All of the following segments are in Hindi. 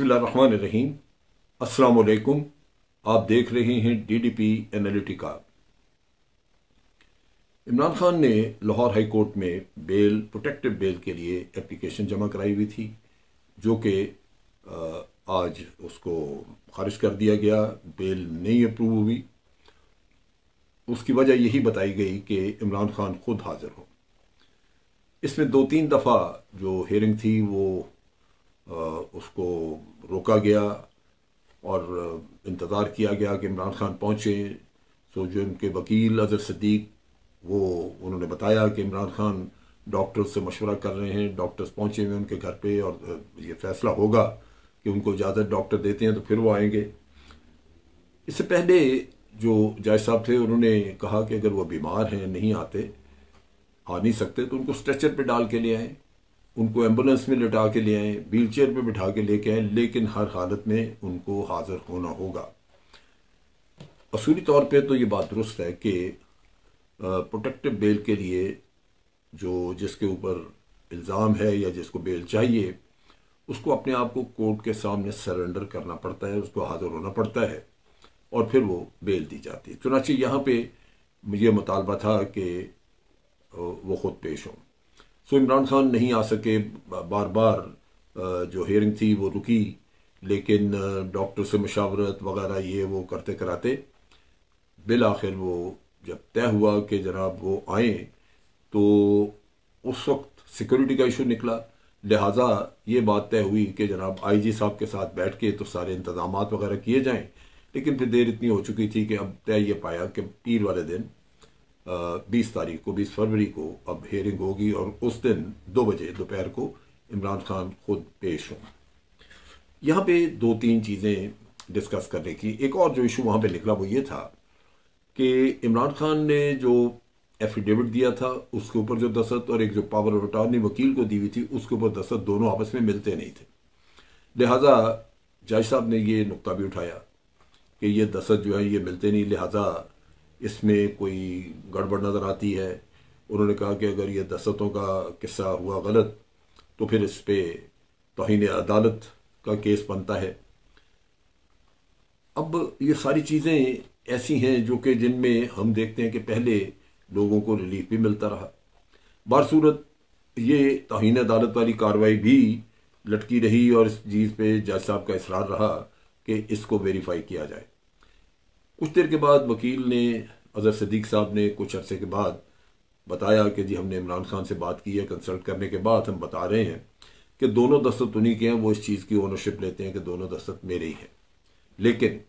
बसमीम असलकुम आप देख रहे हैं डीडीपी एनालिटिका इमरान खान ने लाहौर हाई कोर्ट में बेल प्रोटेक्टिव बेल के लिए एप्लीकेशन जमा कराई हुई थी जो कि आज उसको खारिज कर दिया गया बेल नहीं अप्रूव हुई उसकी वजह यही बताई गई कि इमरान खान खुद हाजिर हो इसमें दो तीन दफ़ा जो हेयरिंग थी वो उसको रोका गया और इंतज़ार किया गया कि इमरान खान पहुँचे सो जो इनके वकील अजहर सदीक वो उन्होंने बताया कि इमरान खान डॉक्टर से मशवरा कर रहे हैं डॉक्टर्स पहुँचे हुए उनके घर पे और ये फैसला होगा कि उनको इजाज़त डॉक्टर देते हैं तो फिर वो आएंगे इससे पहले जो जाय साहब थे उन्होंने कहा कि अगर वो बीमार हैं नहीं आते आ नहीं सकते तो उनको स्ट्रेचर पे डाल के ले आएँ उनको एम्बुलेंस में लटा के ले आएँ व्हील चेयर पर बिठा के लेके आएँ लेकिन हर हालत में उनको हाजिर होना होगा असूली तौर पर तो ये बात दुरुस्त है कि प्रोटेक्टिव बेल के लिए जो जिसके ऊपर इल्ज़ाम है या जिसको बेल चाहिए उसको अपने आप को कोर्ट के सामने सरेंडर करना पड़ता है उसको हाजिर होना पड़ता है और फिर वो बेल दी जाती है चुनाची यहाँ पे ये मुतालबा था कि वो खुद पेश हों सो इमरान खान नहीं आ सके बार बार जो हेयरिंग थी वो रुकी लेकिन डॉक्टर से मशावरत वगैरह ये वो करते कराते बिल आखिर वो जब तय हुआ कि जनाब वो आए तो उस वक्त सिक्योरिटी का इशू निकला लिहाजा ये बात तय हुई कि जनाब आईजी साहब के साथ बैठ के तो सारे इंतजाम वगैरह किए जाएं लेकिन फिर देर इतनी हो चुकी थी कि अब तय ये पाया कि पीर वाले दिन बीस तारीख को बीस फरवरी को अब हेयरिंग होगी और उस दिन दो बजे दोपहर को इमरान खान खुद पेश हों यहाँ पे दो तीन चीज़ें डिस्कस करने की एक और जो इशू वहाँ पे निकला वो ये था कि इमरान खान ने जो एफिडेविट दिया था उसके ऊपर जो दस्त और एक जो पावर ऑफ अटॉर्नी वकील को दी हुई थी उसके ऊपर दस्त दोनों आपस में मिलते नहीं थे लिहाजा जज साहब ने ये नुकता भी उठाया कि ये दस्त जो है ये मिलते नहीं लिहाजा इसमें कोई गड़बड़ नज़र आती है उन्होंने कहा कि अगर ये दसतों का किस्सा हुआ गलत तो फिर इस पर तोहन अदालत का केस बनता है अब ये सारी चीज़ें ऐसी हैं जो कि जिनमें हम देखते हैं कि पहले लोगों को रिलीफ भी मिलता रहा बारसूरत ये तोहन अदालत वाली कार्रवाई भी लटकी रही और इस चीज़ पे जज साहब का इसरार रहा कि इसको वेरीफाई किया जाए कुछ देर के बाद वकील ने अजहर सदीक साहब ने कुछ अरसे के बाद बताया कि जी हमने इमरान खान से बात की है कंसल्ट करने के बाद हम बता रहे हैं कि दोनों दस्तक उन्हीं के हैं वो इस चीज़ की ओनरशिप लेते हैं कि दोनों दस्तक मेरे ही हैं लेकिन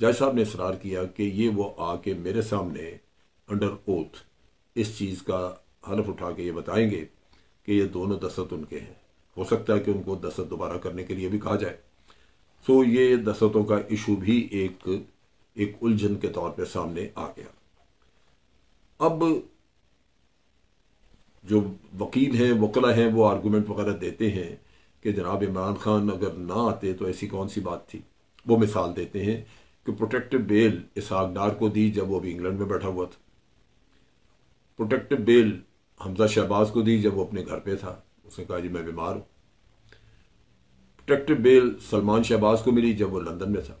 जज साहब ने इसरार किया कि ये वो आके मेरे सामने अंडर ओथ इस चीज़ का हलफ उठा के ये बताएंगे कि ये दोनों दस्तक उनके हैं हो सकता है कि उनको दस्तक दोबारा करने के लिए भी कहा जाए सो तो ये दस्तों का इशू भी एक एक उलझन के तौर पे सामने आ गया अब जो वकील हैं वकला हैं वो आर्गूमेंट वगैरह देते हैं कि जनाब इमरान खान अगर ना आते तो ऐसी कौन सी बात थी वो मिसाल देते हैं कि प्रोटेक्टिव बेल इसहाक डार को दी जब वो अभी इंग्लैंड में बैठा हुआ था प्रोटेक्टिव बेल हमजा शहबाज को दी जब वो अपने घर पे था उसने कहा जी मैं बीमार हूँ प्रोटेक्टिव बेल सलमान शहबाज को मिली जब वो लंदन में था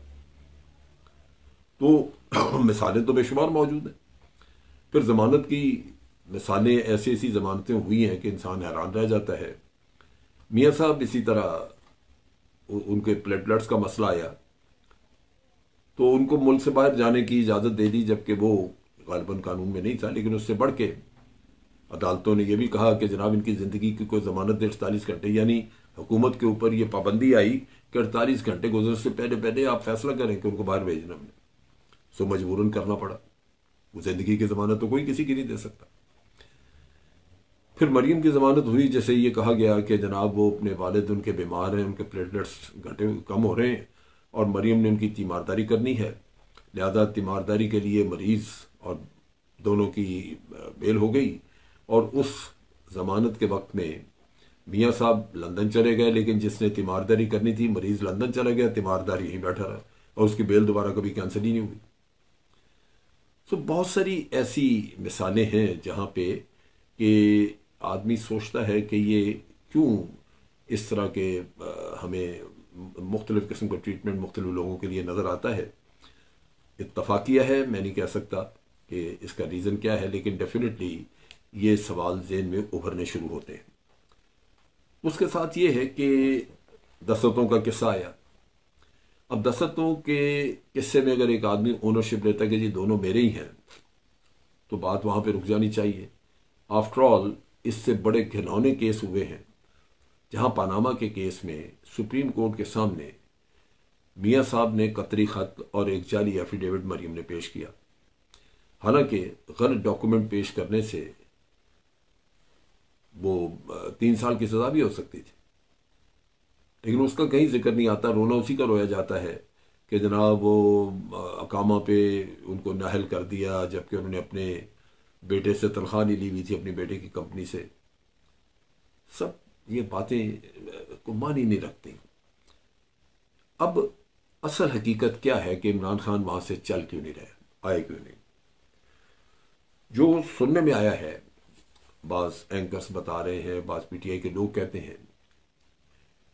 तो मिसालें तो बेशुमार मौजूद हैं फिर ज़मानत की मिसालें ऐसी ऐसी ज़मानतें हुई हैं कि इंसान हैरान रह जाता है मियाँ साहब इसी तरह उनके प्लेटलेट्स का मसला आया तो उनको मुल्क से बाहर जाने की इजाज़त दे दी जबकि वो गालबन कानून में नहीं था लेकिन उससे बढ़ के अदालतों ने यह भी कहा कि जनाब इनकी ज़िंदगी की कोई ज़मानत दे अड़तालीस घंटे यानी हुकूमत के ऊपर ये पाबंदी आई कि अड़तालीस घंटे गुजरने से पहले पहले आप फैसला करें कि उनको बाहर भेजना सो मजबूरन करना पड़ा वो जिंदगी की जमानत तो कोई किसी की नहीं दे सकता फिर मरियम की जमानत हुई जैसे ये कहा गया कि जनाब वो अपने वालद उनके बीमार हैं उनके प्लेटलेट्स घटे कम हो रहे हैं और मरियम ने उनकी तीमारदारी करनी है लिहाजा तीमारदारी के लिए मरीज और दोनों की बेल हो गई और उस जमानत के वक्त में मियाँ साहब लंदन चले गए लेकिन जिसने तीमारदारी करनी थी मरीज लंदन चला गया तीमारदारी यहीं बैठा रहा और उसकी बेल दोबारा कभी कैंसिल ही नहीं हुई सो बहुत सारी ऐसी मिसालें हैं जहाँ पे कि आदमी सोचता है कि ये क्यों इस तरह के हमें मुख्तलिफ़ किस्म का ट्रीटमेंट मुख्तलिफ लोगों के लिए नज़र आता है इतफाक़िया है मैं नहीं कह सकता कि इसका रीज़न क्या है लेकिन डेफिनेटली ये सवाल जेन में उभरने शुरू होते हैं उसके साथ ये है कि दस्तों का किस्सा आया अब दसतों के किस्से में अगर एक आदमी ओनरशिप लेता है कि जी दोनों मेरे ही हैं तो बात वहाँ पे रुक जानी चाहिए आफ्टर ऑल इससे बड़े घिनौने केस हुए हैं जहाँ पानामा के केस में सुप्रीम कोर्ट के सामने मियाँ साहब ने कतरी खत और एक जाली एफिडेविट मरीम ने पेश किया हालांकि गलत डॉक्यूमेंट पेश करने से वो तीन साल की सज़ा भी हो सकती थी लेकिन उसका कहीं जिक्र नहीं आता रोना उसी का रोया जाता है कि जनाब वो अकामा पे उनको नाहल कर दिया जबकि उन्होंने अपने बेटे से तनख्वाह नहीं ली हुई थी अपने बेटे की कंपनी से सब ये बातें को मानी नहीं रखती अब असल हकीकत क्या है कि इमरान खान वहाँ से चल क्यों नहीं रहे आए क्यों नहीं जो सुनने में आया है बाज़ एंकर्स बता रहे हैं बाज़ पीटीआई के लोग कहते हैं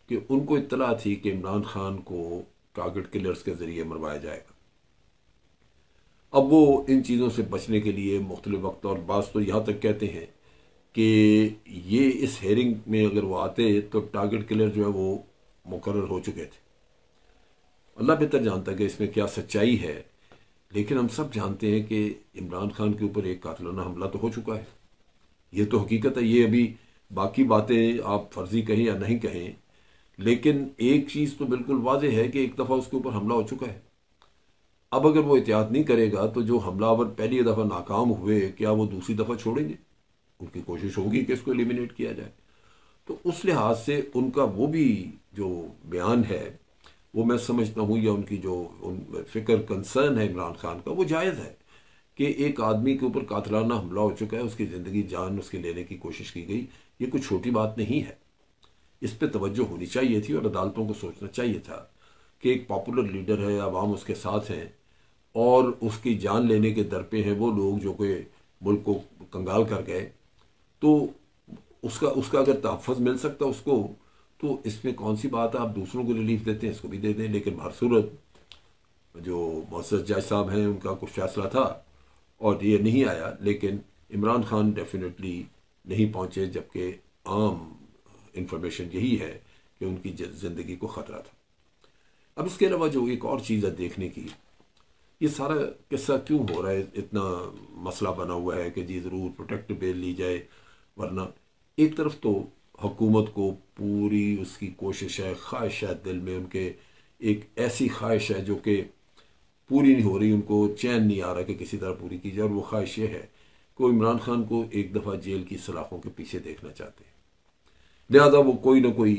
कि उनको इतला थी कि इमरान खान को टारगेट किलर्स के ज़रिए मरवाया जाएगा अब वो इन चीज़ों से बचने के लिए मुख्तलि वक्त और बास तो यहाँ तक कहते हैं कि ये इस हेयरिंग में अगर वो आते तो टारगेट किलर जो है वो मुकर हो चुके थे अल्लाह बेहतर जानता है कि इसमें क्या सच्चाई है लेकिन हम सब जानते हैं कि इमरान खान के ऊपर एक कातलाना हमला तो हो चुका है ये तो हकीकत है ये अभी बाकी बातें आप फर्जी कहें या नहीं कहें लेकिन एक चीज़ तो बिल्कुल वाजह है कि एक दफ़ा उसके ऊपर हमला हो चुका है अब अगर वो एहतियात नहीं करेगा तो जो हमलावर पहली दफ़ा नाकाम हुए क्या वो दूसरी दफ़ा छोड़ेंगे उनकी कोशिश होगी कि इसको एलिमिनेट किया जाए तो उस लिहाज से उनका वो भी जो बयान है वो मैं समझता हूँ या उनकी जो उन फिक्र कंसर्न है इमरान खान का वो जायज़ है कि एक आदमी के ऊपर कातलाना हमला हो चुका है उसकी ज़िंदगी जान उसके लेने की कोशिश की गई ये कुछ छोटी बात नहीं है इस पर तोज्जो होनी चाहिए थी और अदालतों को सोचना चाहिए था कि एक पॉपुलर लीडर है आवाम उसके साथ हैं और उसकी जान लेने के दर पे हैं वो लोग जो कि मुल्क को कंगाल कर गए तो उसका उसका अगर तहफ़ मिल सकता उसको तो इसमें कौन सी बात है आप दूसरों को रिलीफ देते हैं इसको भी दे दें लेकिन बहरसूरत जो मोसस जज साहब हैं उनका कुछ फैसला था और ये नहीं आया लेकिन इमरान खान डेफिनेटली नहीं पहुँचे जबकि आम इन्फॉर्मेशन यही है कि उनकी ज़िंदगी को ख़तरा था अब इसके अलावा जो एक और चीज़ है देखने की ये सारा किस्सा क्यों हो रहा है इतना मसला बना हुआ है कि जी ज़रूर प्रोटेक्ट बेल ली जाए वरना एक तरफ तो हुकूमत को पूरी उसकी कोशिश है ख्वाहिश है दिल में उनके एक ऐसी ख्वाहिश है जो कि पूरी नहीं हो रही उनको चैन नहीं आ रहा कि किसी तरह पूरी की जाए और वो ख्वाहिश ये है कि वो इमरान खान को एक दफ़ा जेल की सलाखों के पीछे देखना चाहते हैं लिहाजा वो कोई ना कोई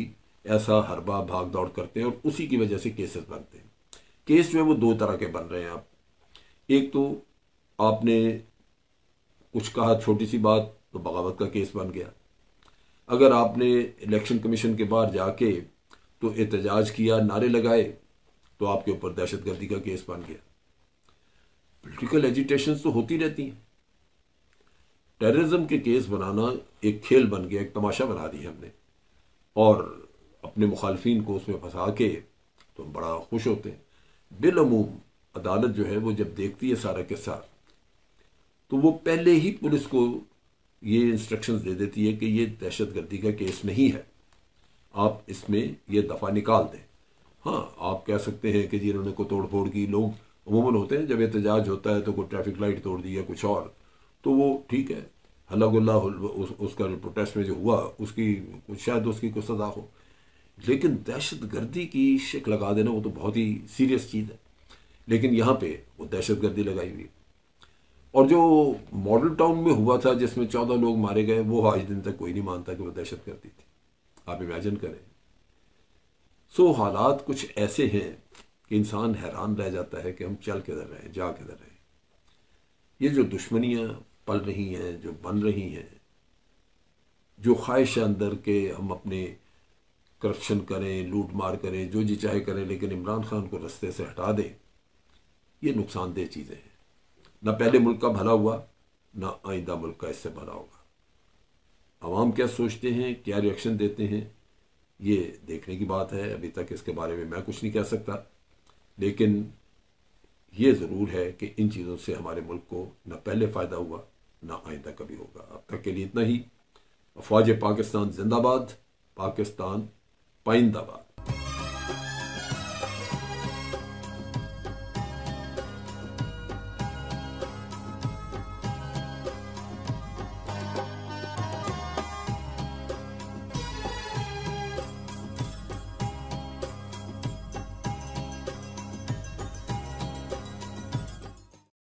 ऐसा हरबा भाग दौड़ करते हैं और उसी की वजह से केसेस बनते हैं केस जो है वो दो तरह के बन रहे हैं आप एक तो आपने कुछ कहा छोटी सी बात तो बगावत का केस बन गया अगर आपने इलेक्शन कमीशन के बाहर जाके तो एहतजाज किया नारे लगाए तो आपके ऊपर दहशतगर्दी का केस बन गया पोलिटिकल एजिटेशन तो होती रहती हैं टेररिज्म के केस बनाना एक खेल बन गया एक तमाशा बना दिया हमने और अपने मुखालफन को उसमें फंसा के तो हम बड़ा खुश होते हैं बिलमूम अदालत जो है वो जब देखती है सारा के साथ तो वो पहले ही पुलिस को ये इंस्ट्रक्शंस दे देती है कि ये दहशत गर्दी का केस नहीं है आप इसमें ये दफ़ा निकाल दें हाँ आप कह सकते हैं कि जी इन्होंने को तोड़ फोड़ की लोग अमूमन होते हैं जब एहतजाज होता है तो कोई ट्रैफिक लाइट तोड़ दी या कुछ और तो वो ठीक है हलागुल्ला उस, उसका प्रोटेस्ट में जो हुआ उसकी शायद उसकी कुछ सजा हो लेकिन दहशत गर्दी की शिक लगा देना वो तो बहुत ही सीरियस चीज़ है लेकिन यहाँ पे वो दहशत गर्दी लगाई हुई और जो मॉडल टाउन में हुआ था जिसमें चौदह लोग मारे गए वो आज दिन तक कोई नहीं मानता कि वो दहशत गर्दी थी आप इमेजिन करें सो हालात कुछ ऐसे हैं कि इंसान हैरान रह जाता है कि हम चल किधर रहे हैं जा किधर रहे हैं ये जो दुश्मनियाँ पल रही हैं जो बन रही हैं जो ख्वाहिश है अंदर के हम अपने करप्शन करें लूट मार करें जो जी चाहे करें लेकिन इमरान खान को रस्ते से हटा दें ये नुकसानदेह चीज़ें हैं ना पहले मुल्क का भला हुआ ना आइंदा मुल्क का इससे भला होगा आवाम क्या सोचते हैं क्या रिएक्शन देते हैं ये देखने की बात है अभी तक इसके बारे में मैं कुछ नहीं कह सकता लेकिन ये ज़रूर है कि इन चीज़ों से हमारे मुल्क को न पहले फ़ायदा हुआ ना आइंदा कभी होगा अब तक के लिए इतना ही अफवाज पाकिस्तान जिंदाबाद पाकिस्तान पाइंदाबाद